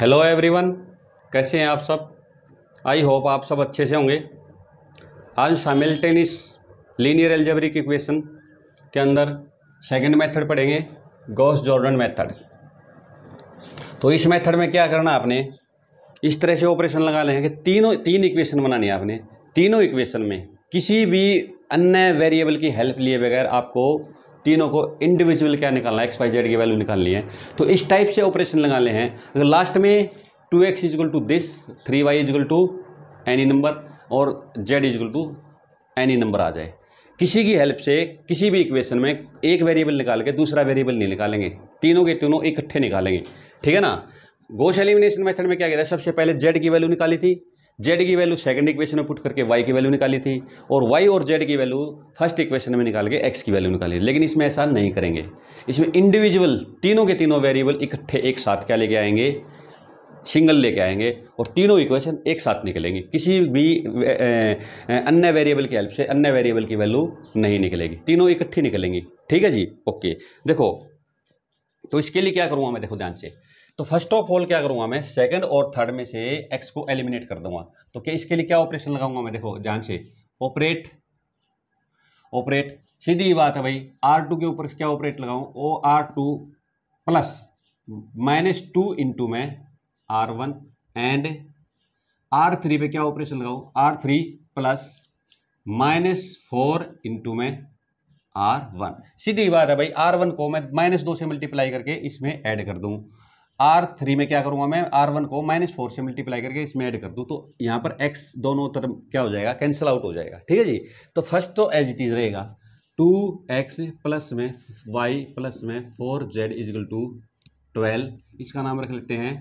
Hello everyone कैसे हैं आप सब आई होप आप सब अच्छे से होंगे आज साइमल्टेनिस लीनियर एल्जेब्रिक इक्वेशन के अंदर सेकंड मेथड पढ़ेंगे गॉस जॉर्डन मेथड तो इस मेथड में क्या करना आपने इस तरह से ऑपरेशन लगा हैं कि तीनों तीन इक्वेशन बनानी है आपने तीनों इक्वेशन में किसी भी अन्य वेरिएबल की हेल्प लिए बगैर आपको तीनों को इंडिविजुअल क्या निकालना है एक्स वाई जेड की वैल्यू निकालनी है तो इस टाइप से ऑपरेशन लगाने हैं अगर लास्ट में two X equal to this three Y equal to any number और Z equal to any number आ जाए किसी की हेल्प से किसी भी इक्वेशन में एक वेरिएबल निकाल के दूसरा वेरिएबल नहीं निकालेंगे तीनों के तीनों इकट्ठे निकालेंगे ठीक है ना गोश एलिमिनेशन मेथड में क्या कहता है सबसे पहले जेड की वैल्यू निकाली थी जेड की वैल्यू सेकंड इक्वेशन में पुट करके वाई की वैल्यू निकाली थी और वाई और जेड की वैल्यू फर्स्ट इक्वेशन में निकाल के एक्स की वैल्यू निकाली लेकिन इसमें ऐसा नहीं करेंगे इसमें इंडिविजुअल तीनों के तीनों वेरिएबल इकट्ठे एक साथ क्या लेके आएंगे सिंगल लेके आएंगे और तीनों इक्वेशन एक साथ निकलेंगे किसी भी अन्य वेरिएबल की हेल्प से अन्य वेरिएबल की वैल्यू नहीं निकलेगी तीनों इकट्ठी निकलेंगी ठीक है जी ओके देखो तो इसके लिए क्या करूँगा मैं देखो ध्यान से तो फर्स्ट ऑफ ऑल क्या करूँगा मैं सेकंड और थर्ड में से एक्स को एलिमिनेट कर दूंगा तो क्या इसके लिए क्या ऑपरेशन लगाऊंगा मैं देखो ध्यान से ऑपरेट ऑपरेट सीधी बात है भाई आर टू के ऊपर क्या ऑपरेट लगाऊँ ओ R two plus minus two into में R one and R three पे क्या ऑपरेशन लगाऊँ R three plus minus four into में आर वन सीधी बात है भाई आर वन को मैं माइनस दो से मल्टीप्लाई करके इसमें ऐड कर दूँ आर थ्री में क्या करूँगा मैं आर वन को माइनस फोर से मल्टीप्लाई करके इसमें ऐड कर दूँ तो यहाँ पर एक्स दोनों तरफ क्या हो जाएगा कैंसिल आउट हो जाएगा ठीक है जी तो फर्स्ट तो एज इट इज़ रहेगा टू एक्स प्लस में वाई प्लस में four Z equal to twelve इसका नाम रख लेते हैं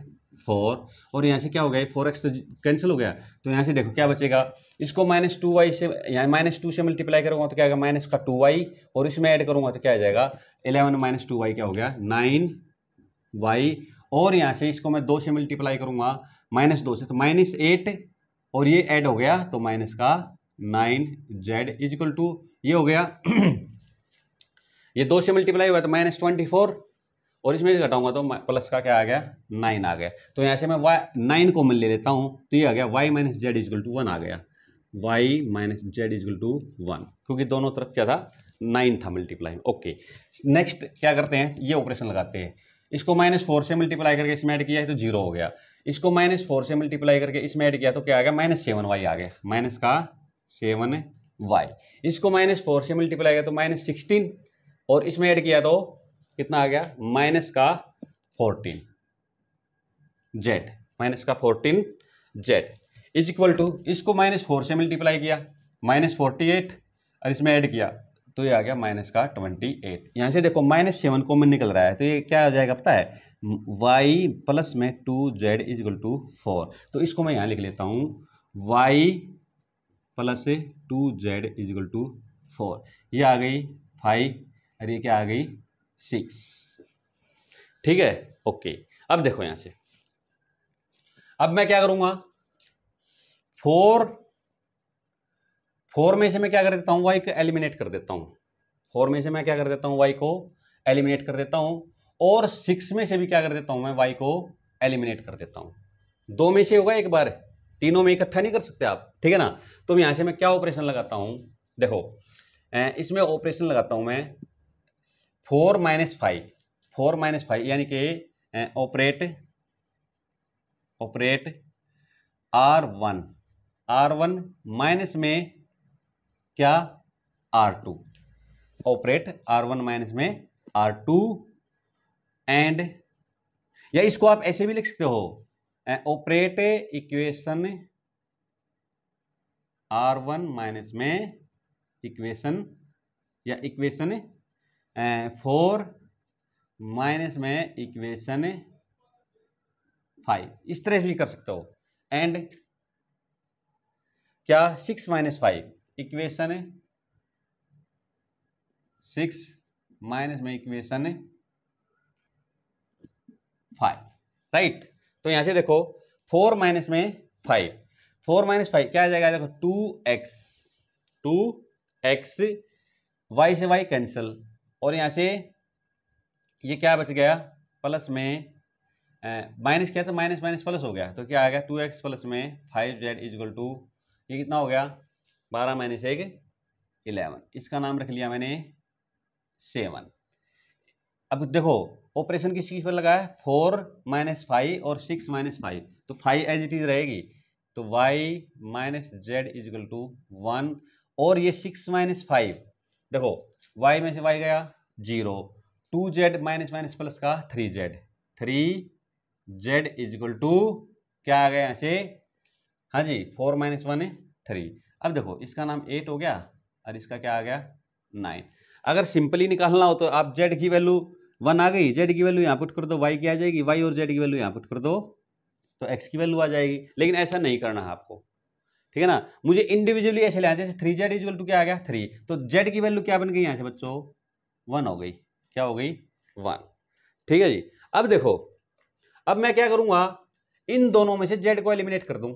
फोर और यहाँ से क्या हो गया फोर एक्स तो कैंसिल हो गया तो यहाँ से देखो क्या बचेगा इसको माइनस टू वाई से यहाँ माइनस टू से मल्टीप्लाई करूँगा तो क्या आएगा माइनस का टू वाई और इसमें ऐड करूँगा तो क्या आ जाएगा इलेवन माइनस टू वाई क्या हो गया नाइन वाई और यहाँ से इसको मैं दो से मल्टीप्लाई करूँगा माइनस दो से तो माइनस एट और ये ऐड हो गया तो माइनस का नाइन जेड इजिकल टू ये हो गया ये दो से मल्टीप्लाई हुआ तो माइनस ट्वेंटी फोर और इसमें से घटाऊंगा तो प्लस का क्या आ गया नाइन आ गया तो यहाँ से मैं वाई नाइन को मैं ले लेता हूँ तो ये आ गया Y minus Z equal to one आ गया Y minus Z equal to one क्योंकि दोनों तरफ क्या था नाइन था मल्टीप्लाई ओके नेक्स्ट क्या करते हैं ये ऑपरेशन लगाते हैं इसको माइनस फोर से मल्टीप्लाई करके इसमें ऐड किया है तो जीरो हो गया इसको माइनस फोर से मल्टीप्लाई करके इसमें ऐड किया तो क्या आ गया माइनस सेवन वाई आ गया माइनस का सेवन वाई इसको माइनस फोर से मल्टीप्लाई किया तो माइनस सिक्सटीन और इसमें ऐड किया तो कितना आ गया माइनस का फोर्टीन जेड माइनस का fourteen Z is equal to इसको माइनस फोर से मल्टीप्लाई किया माइनस फोर्टी एट और इसमें ऐड किया तो ये आ गया माइनस का ट्वेंटी एट यहाँ से देखो माइनस सेवन कॉमन निकल रहा है तो ये क्या हो जाएगा पता है वाई प्लस में two Z is equal to four तो इसको मैं यहाँ लिख लेता हूँ Y plus two Z is equal to four ये आ गई फाइव और ये क्या आ गई सिक्स ठीक है ओके अब देखो यहां से अब मैं क्या करूंगा फोर फोर में से मैं क्या कर देता हूं वाई को एलिमिनेट कर देता हूं फोर में से मैं क्या कर देता हूं वाई को एलिमिनेट कर देता हूं और सिक्स में से भी क्या कर देता हूं मैं वाई को एलिमिनेट कर देता हूं दो में से होगा एक बार तीनों में इकट्ठा नहीं कर सकते आप ठीक है ना तो यहां से मैं क्या ऑपरेशन लगाता हूं देखो इसमें ऑपरेशन लगाता हूं मैं four minus five four minus five यानी कि operate operate R one R one minus में क्या R two operate R one minus में आर टू एंड या इसको आप ऐसे भी लिख सकते हो operate equation R one minus में इक्वेशन या इक्वेशन फोर माइनस में इक्वेशन फाइव इस तरह से भी कर सकते हो एंड क्या six minus five equation six minus में इक्वेशन फाइव राइट तो यहां से देखो फोर माइनस में फाइव फोर माइनस फाइव क्या आ जाएगा देखो two X two X Y से वाई कैंसिल और यहाँ से ये क्या बच गया प्लस में माइनस क्या था तो माइनस माइनस प्लस हो गया तो क्या आ गया टू एक्स प्लस में फाइव जेड इजगल टू ये कितना हो गया बारह माइनस एक इलेवन इसका नाम रख लिया मैंने सेवन अब देखो ऑपरेशन किस चीज़ पर लगा है फोर माइनस फाइव और सिक्स माइनस फाइव तो फाइव एज इट इज़ रहेगी तो Y minus Z equal to one और ये सिक्स माइनस फाइव देखो वाई में से वाई गया जीरो हम्म। Two Z minus minus plus का three Z three Z is equal to क्या आ गया यहाँ से हाँ जी फोर माइनस वन थ्री अब देखो इसका नाम एट हो गया और इसका क्या आ गया नाइन अगर सिंपली निकालना हो तो आप जेड की वैल्यू वन आ गई जेड की वैल्यू यहाँ पुट कर दो वाई की आ जाएगी वाई और जेड की वैल्यू यहाँ पुट कर दो तो एक्स की वैल्यू आ जाएगी लेकिन ऐसा नहीं करना है आपको ठीक है ना मुझे इंडिविजुअली ऐसे लेना जैसे थ्री जेड इजल टू क्या आ गया थ्री तो जेड की वैल्यू क्या बन गई यहाँ से बच्चों वन हो गई क्या हो गई वन ठीक है जी अब देखो अब मैं क्या करूंगा इन दोनों में से जेड को एलिमिनेट कर दूं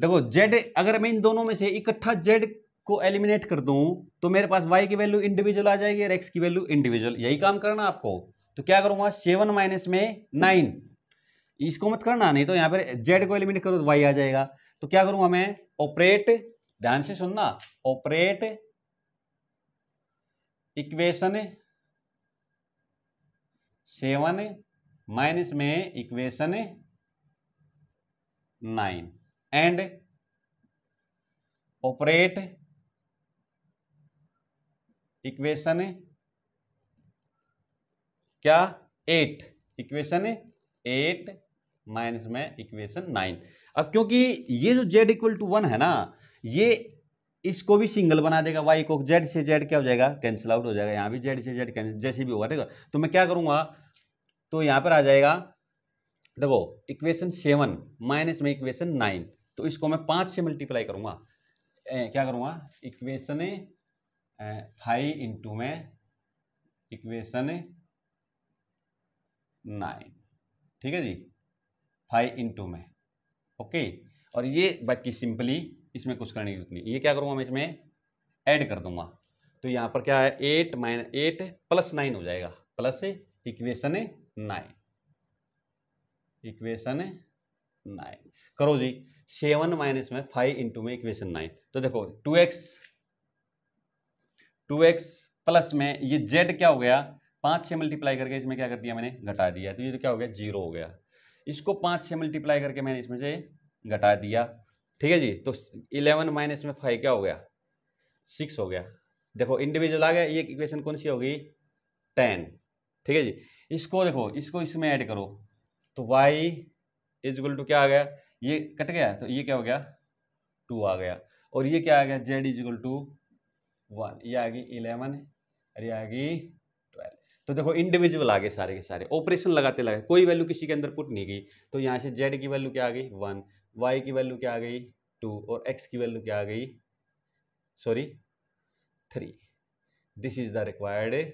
देखो जेड अगर मैं इन दोनों में से इकट्ठा जेड को एलिमिनेट कर दूं तो मेरे पास वाई की वैल्यू इंडिविजुअल आ जाएगी और एक्स की वैल्यू इंडिविजुअल यही काम करना आपको तो क्या करूंगा सेवन माइनस में नाइन इसको मत करना नहीं तो यहां पर जेड को एलिमिनेट करो तो वाई आ जाएगा तो क्या करूंगा मैं ऑपरेट ध्यान से सुनना ऑपरेट इक्वेशन सेवन माइनस में equation nine and operate equation क्या एट इक्वेशन एट माइनस में इक्वेशन नाइन अब क्योंकि ये जो जेड इक्वल टू वन है ना ये इसको भी सिंगल बना देगा वाई को जेड से जेड क्या हो जाएगा कैंसिल आउट हो जाएगा यहाँ भी जेड से जेड कैंसिल जैसे भी होगा देखो तो मैं क्या करूँगा तो यहाँ पर आ जाएगा देखो इक्वेशन सेवन माइनस में इक्वेशन नाइन तो इसको मैं पाँच से मल्टीप्लाई करूँगा क्या करूँगा इक्वेशन फाइव इंटू में इक्वेशन नाइन ठीक है जी फाइव इंटू में ओके और ये बाकी सिंपली इसमें कुछ करने की जरूरत नहीं ये क्या करूँगा मैं इसमें ऐड कर दूंगा तो यहाँ पर क्या है eight minus eight plus nine हो जाएगा plus equation nine equation nine करो जी सेवन माइनस में फाइव इंटू में इक्वेशन नाइन तो देखो two X two X plus में ये जेड क्या हो गया पाँच से मल्टीप्लाई करके इसमें क्या कर दिया मैंने घटा दिया तो ये तो क्या हो गया जीरो हो गया इसको पाँच से मल्टीप्लाई करके मैंने इसमें से घटा दिया ठीक है जी तो इलेवन माइनस में फाइव क्या हो गया सिक्स हो गया देखो इंडिविजुअल आ गया ये इक्वेशन कौन सी होगी टेन ठीक है जी इसको देखो इसको इसमें ऐड करो तो वाई इजल टू क्या आ गया ये कट गया तो ये क्या हो गया टू आ गया और ये क्या आ गया जेड इजल टू वन ये आ गई इलेवन और ये आ गई ट्वेल्व तो देखो इंडिविजुअल आ गए सारे के सारे ऑपरेशन लगाते लगाए कोई वैल्यू किसी के अंदर पुट नहीं गई तो यहाँ से जेड की वैल्यू क्या आ गई वन वाई की वैल्यू क्या आ गई टू और एक्स की वैल्यू क्या आ गई sorry three this is the required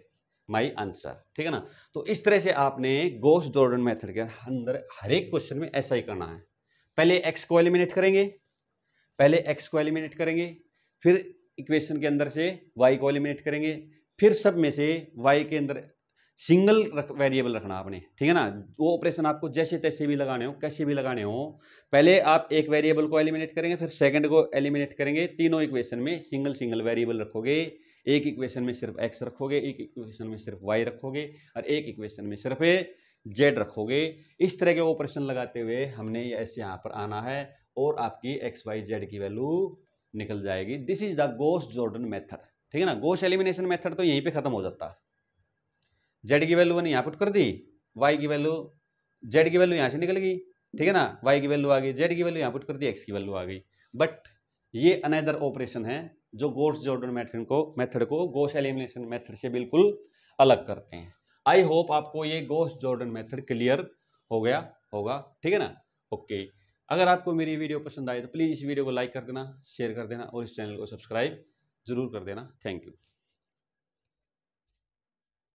my answer ठीक है ना तो इस तरह से आपने गोस जॉर्डन मेथड के अंदर हर एक क्वेश्चन में ऐसा ही करना है पहले एक्स को एलिमिनेट करेंगे पहले एक्स को एलिमिनेट करेंगे फिर इक्वेशन के अंदर से वाई को एलिमिनेट करेंगे फिर सब में से वाई के अंदर सिंगल रख वेरिएबल रखना आपने ठीक है ना वो ऑपरेशन आपको जैसे तैसे भी लगाने हो कैसे भी लगाने हो पहले आप एक वेरिएबल को एलिमिनेट करेंगे फिर सेकंड को एलिमिनेट करेंगे तीनों इक्वेशन में सिंगल सिंगल वेरिएबल रखोगे एक इक्वेशन में सिर्फ एक्स रखोगे एक इक्वेशन में सिर्फ वाई रखोगे और एक इक्वेशन में सिर्फ जेड रखोगे इस तरह के ऑपरेशन लगाते हुए हमने ऐसे यहाँ पर आना है और आपकी एक्स वाई जेड की वैल्यू निकल जाएगी this is the Gauss Jordan method ठीक है ना गोस एलिमिनेशन मेथड तो यहीं पे खत्म हो जाता है जेड की वैल्यू ने यहाँ पुट कर दी वाई की वैल्यू जेड की वैल्यू यहाँ से निकल गई ठीक है ना वाई की वैल्यू आ गई जेड की वैल्यू यहाँ पुट कर दी एक्स की वैल्यू आ गई बट ये अनदर ऑपरेशन है जो गोश जॉर्डन मैथड को मैथड को गोश एलिमिनेशन मैथड से बिल्कुल अलग करते हैं आई होप आपको ये गोश जॉर्डन मैथड क्लियर हो गया होगा ठीक है ना ओके अगर आपको मेरी वीडियो पसंद आए तो प्लीज़ इस वीडियो को लाइक कर देना शेयर कर देना और इस चैनल को सब्सक्राइब जरूर कर देना थैंक यू